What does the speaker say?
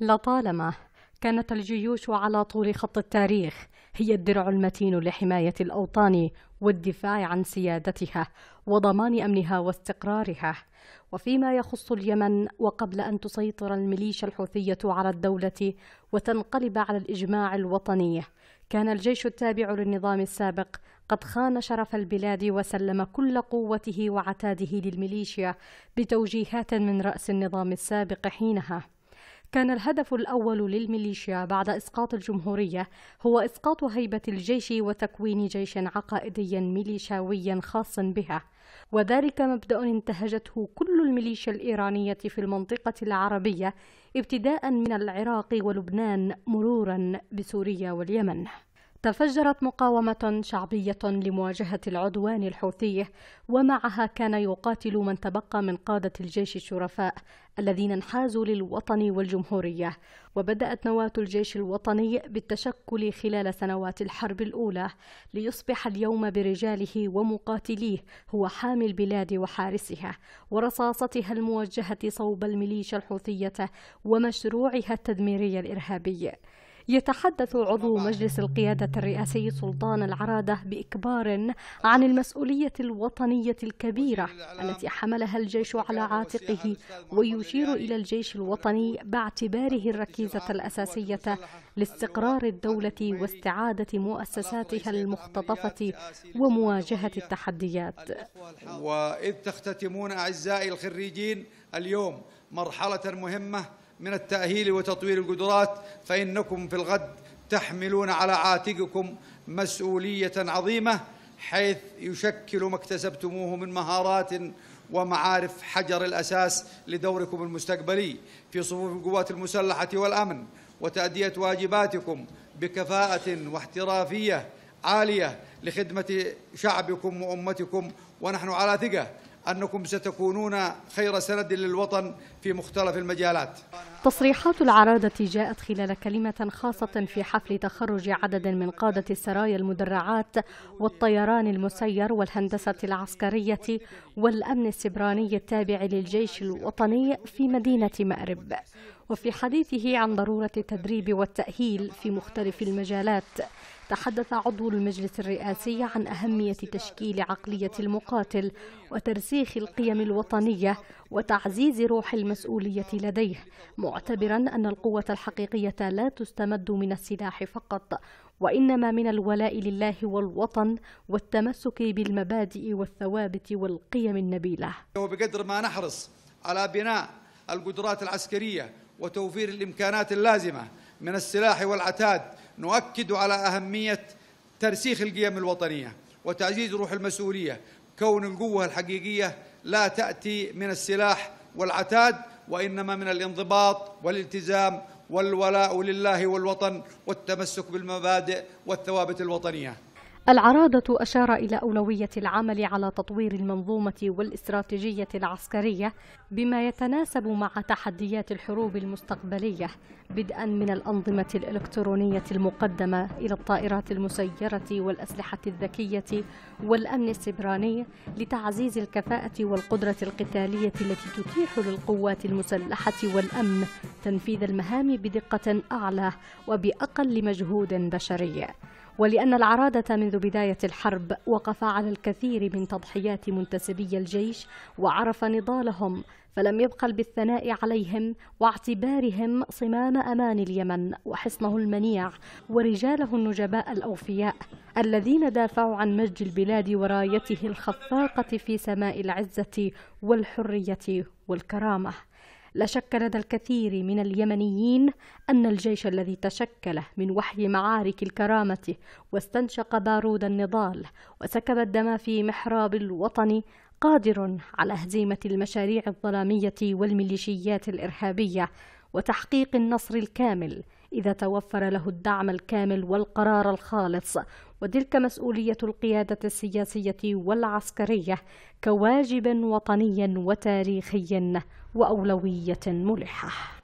لطالما كانت الجيوش على طول خط التاريخ هي الدرع المتين لحماية الأوطان والدفاع عن سيادتها وضمان أمنها واستقرارها وفيما يخص اليمن وقبل أن تسيطر الميليشيا الحوثية على الدولة وتنقلب على الإجماع الوطني كان الجيش التابع للنظام السابق قد خان شرف البلاد وسلم كل قوته وعتاده للميليشيا بتوجيهات من رأس النظام السابق حينها كان الهدف الأول للميليشيا بعد إسقاط الجمهورية هو إسقاط هيبة الجيش وتكوين جيش عقائدي ميليشاوي خاص بها وذلك مبدأ انتهجته كل الميليشيا الإيرانية في المنطقة العربية ابتداء من العراق ولبنان مرورا بسوريا واليمن تفجرت مقاومة شعبية لمواجهة العدوان الحوثي ومعها كان يقاتل من تبقى من قادة الجيش الشرفاء الذين انحازوا للوطن والجمهورية وبدأت نواة الجيش الوطني بالتشكل خلال سنوات الحرب الأولى ليصبح اليوم برجاله ومقاتليه هو حامي البلاد وحارسها ورصاصتها الموجهة صوب الميليشيا الحوثية ومشروعها التدميري الإرهابي يتحدث عضو مجلس القيادة الرئاسي سلطان العرادة بإكبار عن المسؤولية الوطنية الكبيرة التي حملها الجيش على عاتقه ويشير إلى الجيش الوطني باعتباره الركيزة الأساسية لاستقرار الدولة واستعادة مؤسساتها المختطفة ومواجهة التحديات وإذ تختتمون أعزائي الخريجين اليوم مرحلة مهمة من التأهيل وتطوير القدرات فإنكم في الغد تحملون على عاتقكم مسؤولية عظيمة حيث يشكل ما اكتسبتموه من مهارات ومعارف حجر الأساس لدوركم المستقبلي في صفوف القوات المسلحة والأمن وتأدية واجباتكم بكفاءة واحترافية عالية لخدمة شعبكم وأمتكم ونحن على ثقة أنكم ستكونون خير سند للوطن في مختلف المجالات تصريحات العرادة جاءت خلال كلمة خاصة في حفل تخرج عدد من قادة السرايا المدرعات والطيران المسير والهندسة العسكرية والأمن السبراني التابع للجيش الوطني في مدينة مأرب وفي حديثه عن ضرورة التدريب والتأهيل في مختلف المجالات تحدث عضو المجلس الرئاسي عن أهمية تشكيل عقلية المقاتل وترسيخ القيم الوطنية وتعزيز روح المسؤولية لديه معتبرا أن القوة الحقيقية لا تستمد من السلاح فقط وإنما من الولاء لله والوطن والتمسك بالمبادئ والثوابت والقيم النبيلة وبقدر ما نحرص على بناء القدرات العسكرية وتوفير الإمكانات اللازمة من السلاح والعتاد نؤكد على أهمية ترسيخ القيم الوطنية وتعزيز روح المسؤولية كون القوة الحقيقية لا تأتي من السلاح والعتاد وإنما من الانضباط والالتزام والولاء لله والوطن والتمسك بالمبادئ والثوابت الوطنيه العراضة أشار إلى أولوية العمل على تطوير المنظومة والاستراتيجية العسكرية بما يتناسب مع تحديات الحروب المستقبلية بدءا من الأنظمة الإلكترونية المقدمة إلى الطائرات المسيرة والأسلحة الذكية والأمن السبراني لتعزيز الكفاءة والقدرة القتالية التي تتيح للقوات المسلحة والأمن تنفيذ المهام بدقة أعلى وبأقل مجهود بشري ولأن العرادة منذ بداية الحرب وقف على الكثير من تضحيات منتسبي الجيش وعرف نضالهم فلم يبقل بالثناء عليهم واعتبارهم صمام أمان اليمن وحصنه المنيع ورجاله النجباء الأوفياء الذين دافعوا عن مجد البلاد ورايته الخفاقة في سماء العزة والحرية والكرامة لا شك لدى الكثير من اليمنيين أن الجيش الذي تشكل من وحي معارك الكرامة واستنشق بارود النضال وسكب الدم في محراب الوطن قادر على هزيمة المشاريع الظلامية والميليشيات الإرهابية وتحقيق النصر الكامل إذا توفر له الدعم الكامل والقرار الخالص وتلك مسؤولية القيادة السياسية والعسكرية كواجب وطني وتاريخي وأولوية ملحة